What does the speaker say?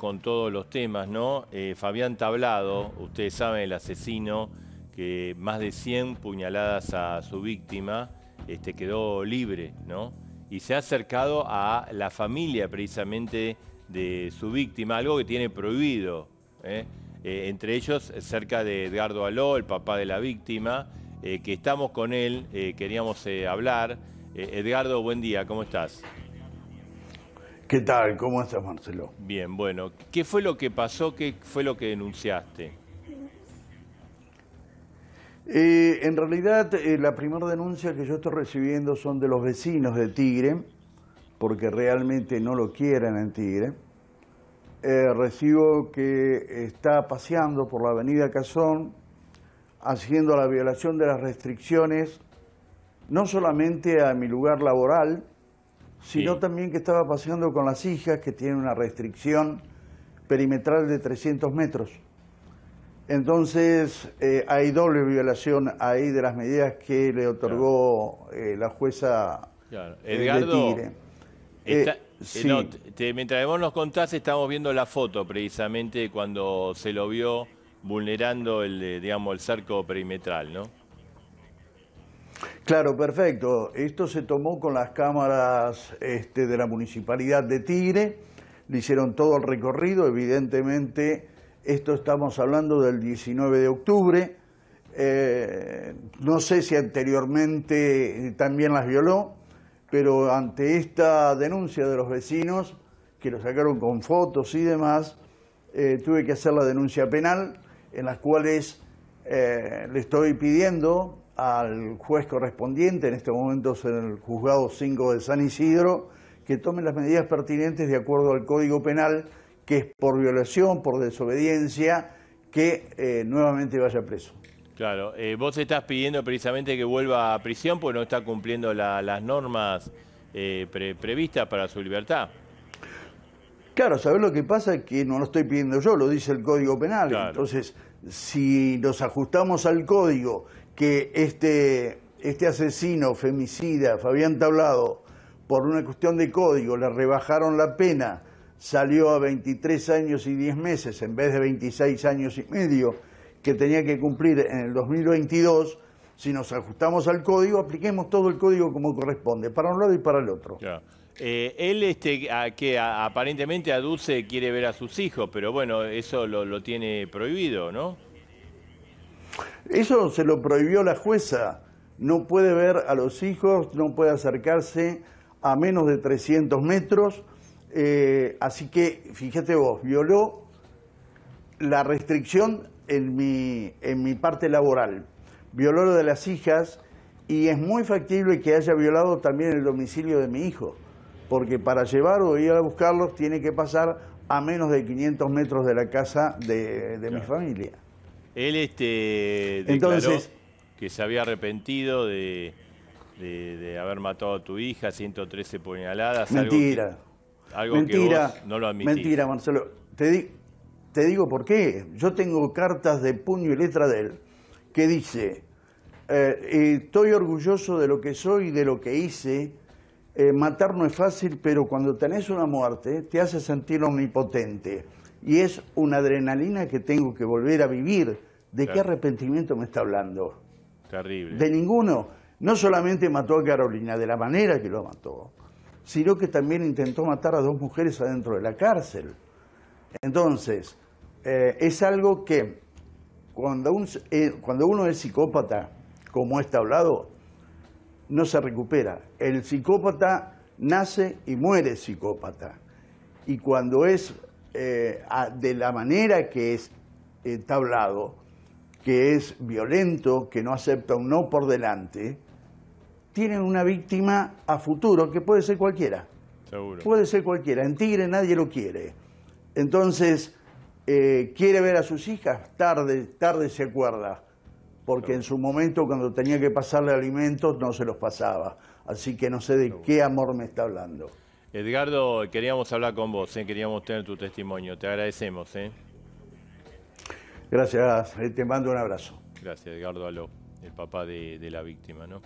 con todos los temas, ¿no? Eh, Fabián Tablado, ustedes saben, el asesino, que más de 100 puñaladas a su víctima, este, quedó libre, ¿no? Y se ha acercado a la familia precisamente de su víctima, algo que tiene prohibido. ¿eh? Eh, entre ellos, cerca de Edgardo Aló, el papá de la víctima, que estamos con él, queríamos hablar. Edgardo, buen día, ¿cómo estás? ¿Qué tal? ¿Cómo estás, Marcelo? Bien, bueno. ¿Qué fue lo que pasó? ¿Qué fue lo que denunciaste? Eh, en realidad, eh, la primera denuncia que yo estoy recibiendo son de los vecinos de Tigre, porque realmente no lo quieren en Tigre. Eh, recibo que está paseando por la avenida Cazón, haciendo la violación de las restricciones, no solamente a mi lugar laboral, sino también que estaba paseando con las hijas, que tienen una restricción perimetral de 300 metros. Entonces, eh, hay doble violación ahí de las medidas que le otorgó eh, la jueza eh, Edgar mientras vos nos contás, estamos viendo la foto precisamente cuando se lo vio vulnerando el, digamos, el cerco perimetral, ¿no? Claro, perfecto. Esto se tomó con las cámaras este, de la Municipalidad de Tigre, le hicieron todo el recorrido, evidentemente esto estamos hablando del 19 de octubre, eh, no sé si anteriormente eh, también las violó, pero ante esta denuncia de los vecinos, que lo sacaron con fotos y demás, eh, tuve que hacer la denuncia penal, en las cuales le estoy pidiendo al juez correspondiente, en este momento es en el juzgado 5 de San Isidro, que tome las medidas pertinentes de acuerdo al Código Penal, que es por violación, por desobediencia, que eh, nuevamente vaya preso. Claro, eh, vos estás pidiendo precisamente que vuelva a prisión porque no está cumpliendo las normas eh, previstas para su libertad. Claro, ¿sabés lo que pasa? Que no lo estoy pidiendo yo, lo dice el Código Penal. Entonces, si nos ajustamos al Código que este, este asesino, femicida, Fabián Tablado, por una cuestión de código, le rebajaron la pena, salió a 23 años y 10 meses en vez de 26 años y medio que tenía que cumplir en el 2022, si nos ajustamos al código, apliquemos todo el código como corresponde, para un lado y para el otro. Eh, él este, a, que aparentemente aduce quiere ver a sus hijos, pero bueno, eso lo tiene prohibido, ¿no? Eso se lo prohibió la jueza. No puede ver a los hijos, no puede acercarse a menos de 300 metros. Eh, así que, fíjate vos, violó la restricción en mi, en mi parte laboral. Violó lo de las hijas y es muy factible que haya violado también el domicilio de mi hijo, porque para llevar o ir a buscarlos tiene que pasar a menos de 500 metros de la casa de, mi familia. Él este, declaró que se había arrepentido de, haber matado a tu hija, 113 puñaladas. Mentira. Algo, mentira, no lo Mentira, Marcelo. Te, digo por qué. Yo tengo cartas de puño y letra de él que dice, eh, estoy orgulloso de lo que soy, de lo que hice. Eh, matar no es fácil, pero cuando tenés una muerte te hace sentir omnipotente y es una adrenalina que tengo que volver a vivir. ¿De qué arrepentimiento me está hablando? Terrible. De ninguno. No solamente mató a Carolina de la manera que lo mató, sino que también intentó matar a dos mujeres adentro de la cárcel. Entonces, eh, es algo que cuando, eh, cuando uno es psicópata, como está hablado, no se recupera. El psicópata nace y muere psicópata. Y cuando es eh, de la manera que es entablado, que es violento, que no acepta un no por delante, tiene una víctima a futuro, que puede ser cualquiera. Puede ser cualquiera. En Tigre nadie lo quiere. Entonces, eh, quiere ver a sus hijas, tarde, tarde se acuerda, porque en su momento cuando tenía que pasarle alimentos no se los pasaba. Así que no sé de qué amor me está hablando. Edgardo, queríamos hablar con vos, ¿eh? queríamos tener tu testimonio. Te agradecemos. ¿eh? Gracias, eh, te mando un abrazo. Gracias, Edgardo Aló, el papá de, de la víctima. ¿no?